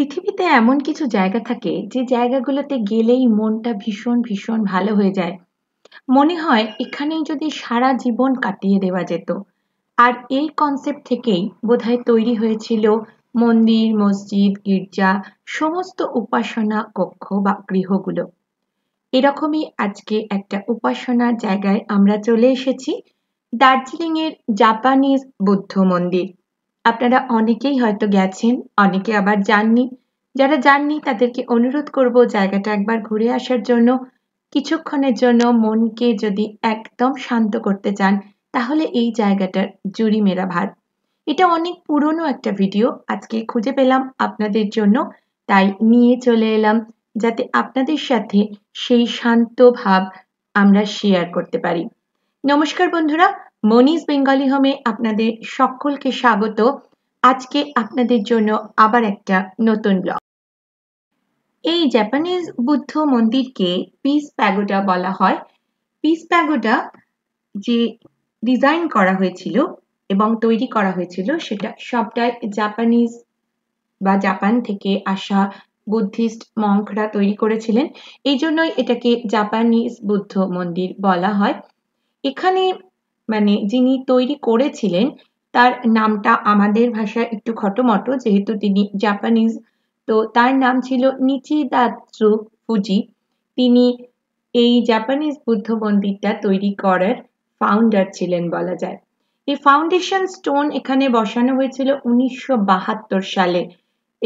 পৃথিবীতে এমন কিছু জায়গা থাকে যে জায়গাগুলোতে গেলেই মনটা ভীষণ ভীষণ ভালো হয়ে যায় মনে হয় এখানেই যদি সারা জীবন কাটিয়ে দেওয়া যেত আর এই কনসেপ্ট থেকেই বোধহয় তৈরি হয়েছিল মন্দির মসজিদ গির্জা সমস্ত উপাসনা কক্ষ বা গৃহগুলো এরকমই আজকে একটা উপাসনার জায়গায় আমরা চলে এসেছি দার্জিলিংয়ের জাপানিজ বৌদ্ধ মন্দির আপনারা অনেকেই হয়তো গেছেন অনেকে আবার যাননি যারা যাননি তাদেরকে অনুরোধ করব জায়গাটা একবার ঘুরে আসার জন্য কিছুক্ষণের জন্য মনকে যদি একদম শান্ত করতে চান তাহলে এই জায়গাটার জুড়ি মেরা ভাত এটা অনেক পুরনো একটা ভিডিও আজকে খুঁজে পেলাম আপনাদের জন্য তাই নিয়ে চলে এলাম যাতে আপনাদের সাথে সেই শান্ত ভাব আমরা শেয়ার করতে পারি নমস্কার বন্ধুরা মনিস বেঙ্গলি হোমে আপনাদের সকলকে স্বাগত আজকে আপনাদের জন্য আবার একটা নতুন ব্লগ এই জাপানিজ বুদ্ধ মন্দিরকে পিস প্যাগোডা বলা হয় পিস প্যাগোডা যে ডিজাইন করা হয়েছিল এবং তৈরি করা হয়েছিল সেটা সবটাই জাপানিজ বা জাপান থেকে আসা বুদ্ধিস্ট মঙ্করা তৈরি করেছিলেন এই জন্যই এটাকে জাপানিজ বুদ্ধ মন্দির বলা হয় এখানে মানে যিনি তৈরি করেছিলেন তার নামটা আমাদের ভাষায় একটু খটোমটো যেহেতু তিনি জাপানিজ তো তার নাম ছিল নিচিদাতসু ফুজি তিনি এই জাপানিজ বুদ্ধ মন্দিরটা তৈরি করার ফাউন্ডার ছিলেন বলা যায় এই ফাউন্ডেশন স্টোন এখানে বসানো হয়েছিল উনিশশো সালে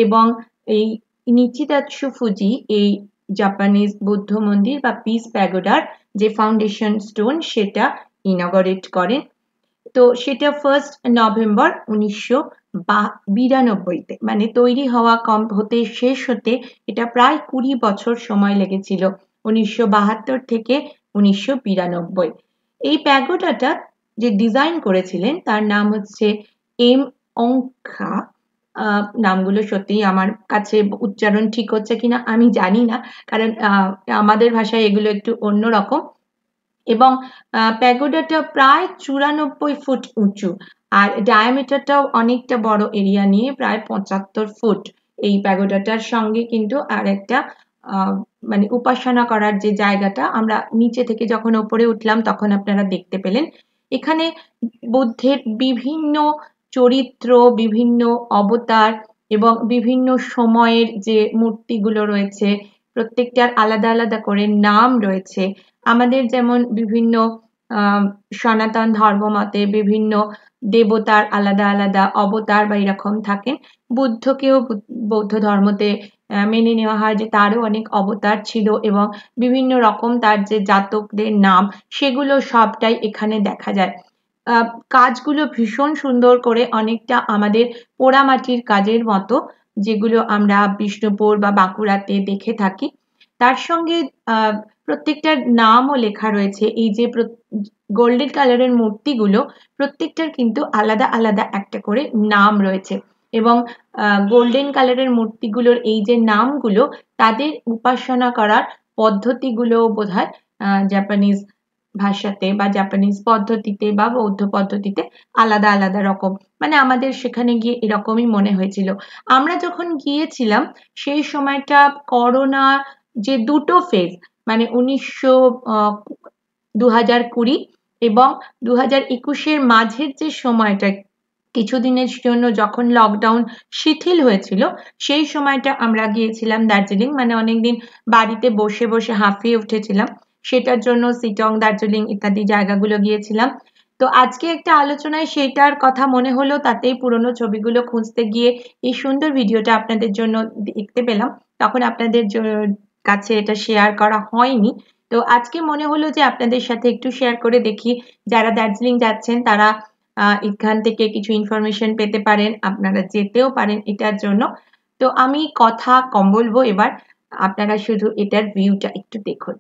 এবং এই নিচিদাতসু ফুজি এই জাপানিজ বৌদ্ধ মন্দির বা পিস প্যাগোডার যে ফাউন্ডেশন স্টোন সেটা ইনগরেট করেন তো সেটা ফার্স্ট নভেম্বর উনিশশো বিরানব্বইতে মানে তৈরি হওয়া কম হতে শেষ হতে এটা প্রায় কুড়ি বছর সময় লেগেছিল উনিশশো বাহাত্তর থেকে উনিশশো বিরানব্বই এই প্যাগোডাটা যে ডিজাইন করেছিলেন তার নাম হচ্ছে এম অঙ্কা নামগুলো সত্যিই আমার কাছে উচ্চারণ ঠিক হচ্ছে কিনা আমি জানি না কারণ আমাদের ভাষায় এগুলো একটু অন্য রকম এবং প্যাগোডাটা প্রায় চুরানব্বই ফুট উঁচু আর ডায়ামিটারটাও অনেকটা বড় এরিয়া নিয়ে প্রায় পঁচাত্তর ফুট এই প্যাগোডাটার সঙ্গে কিন্তু আর একটা মানে উপাসনা করার যে জায়গাটা আমরা নিচে থেকে যখন ওপরে উঠলাম তখন আপনারা দেখতে পেলেন এখানে বুদ্ধের বিভিন্ন চরিত্র বিভিন্ন অবতার এবং বিভিন্ন সময়ের যে মূর্তিগুলো রয়েছে প্রত্যেকটার আলাদা আলাদা করে নাম রয়েছে আমাদের যেমন বিভিন্ন সনাতন ধর্ম মতে বিভিন্ন দেবতার আলাদা আলাদা অবতার বা এরকম থাকেন বুদ্ধকেও বৌদ্ধ ধর্মতে মেনে নেওয়া হয় যে তারও অনেক অবতার ছিল এবং বিভিন্ন রকম তার যে জাতকদের নাম সেগুলো সবটাই এখানে দেখা যায় কাজগুলো ভীষণ সুন্দর করে অনেকটা আমাদের পোড়ামাটির কাজের মতো যেগুলো আমরা বিষ্ণুপুর বা বাঁকুড়াতে দেখে থাকি তার সঙ্গে প্রত্যেকটার নামও লেখা রয়েছে এই যে গোল্ডেন কালারের মূর্তিগুলো প্রত্যেকটার কিন্তু আলাদা আলাদা একটা করে নাম রয়েছে এবং গোল্ডেন কালারের মূর্তিগুলোর এই যে নামগুলো তাদের উপাসনা করার পদ্ধতিগুলো বোধ হয় জাপানিজ ভাষাতে বা জাপানিজ পদ্ধতিতে বা বৌদ্ধ পদ্ধতিতে আলাদা আলাদা রকম মানে আমাদের সেখানে গিয়ে এরকমই মনে হয়েছিল আমরা যখন গিয়েছিলাম সেই সময়টা করোনা যে দুটো ফেজ মানে উনিশশো দু কুড়ি এবং দু হাজার একুশের মাঝের যে সময়টা কিছুদিনের জন্য যখন লকডাউন শিথিল হয়েছিল সেই সময়টা আমরা গিয়েছিলাম দার্জিলিং মানে অনেকদিন বাড়িতে বসে বসে হাঁফিয়ে উঠেছিলাম সেটার জন্য সিটং দার্জিলিং ইত্যাদি জায়গাগুলো গিয়েছিলাম তো আজকে একটা আলোচনায় সেটার কথা মনে হলো তাতেই পুরনো ছবিগুলো খুঁজতে গিয়ে এই সুন্দর ভিডিওটা আপনাদের জন্য দেখতে পেলাম তখন আপনাদের কাছে এটা শেয়ার করা হয়নি তো আজকে মনে হলো যে আপনাদের সাথে একটু শেয়ার করে দেখি যারা দার্জিলিং যাচ্ছেন তারা এখান থেকে কিছু ইনফরমেশন পেতে পারেন আপনারা যেতেও পারেন এটার জন্য তো আমি কথা কম বলবো এবার আপনারা শুধু এটার ভিউটা একটু দেখুন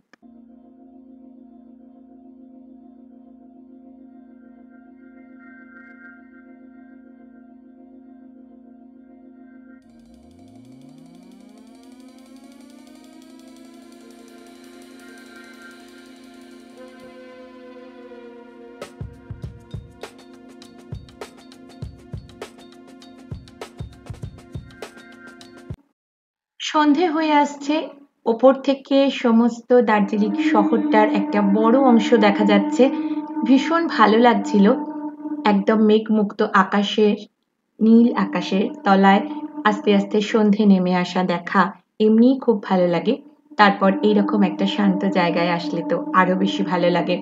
সন্ধে হয়ে আসছে ওপর থেকে সমস্ত দার্জিলিং শহরটার একটা বড় অংশ দেখা যাচ্ছে ভীষণ ভালো লাগছিল একদম মেঘ মুক্ত আকাশের নীল আকাশের তলায় আস্তে আস্তে সন্ধে নেমে আসা দেখা এমনি খুব ভালো লাগে তারপর এইরকম একটা শান্ত জায়গায় আসলে তো আরো বেশি ভালো লাগে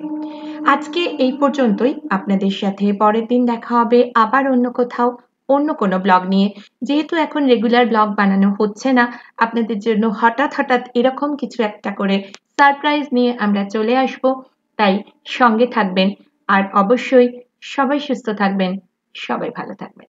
আজকে এই পর্যন্তই আপনাদের সাথে পরের দিন দেখা হবে আবার অন্য কোথাও অন্য কোনো ব্লগ নিয়ে যেহেতু এখন রেগুলার ব্লগ বানানো হচ্ছে না আপনাদের জন্য হঠাৎ হঠাৎ এরকম কিছু একটা করে সারপ্রাইজ নিয়ে আমরা চলে আসব তাই সঙ্গে থাকবেন আর অবশ্যই সবাই সুস্থ থাকবেন সবাই ভালো থাকবেন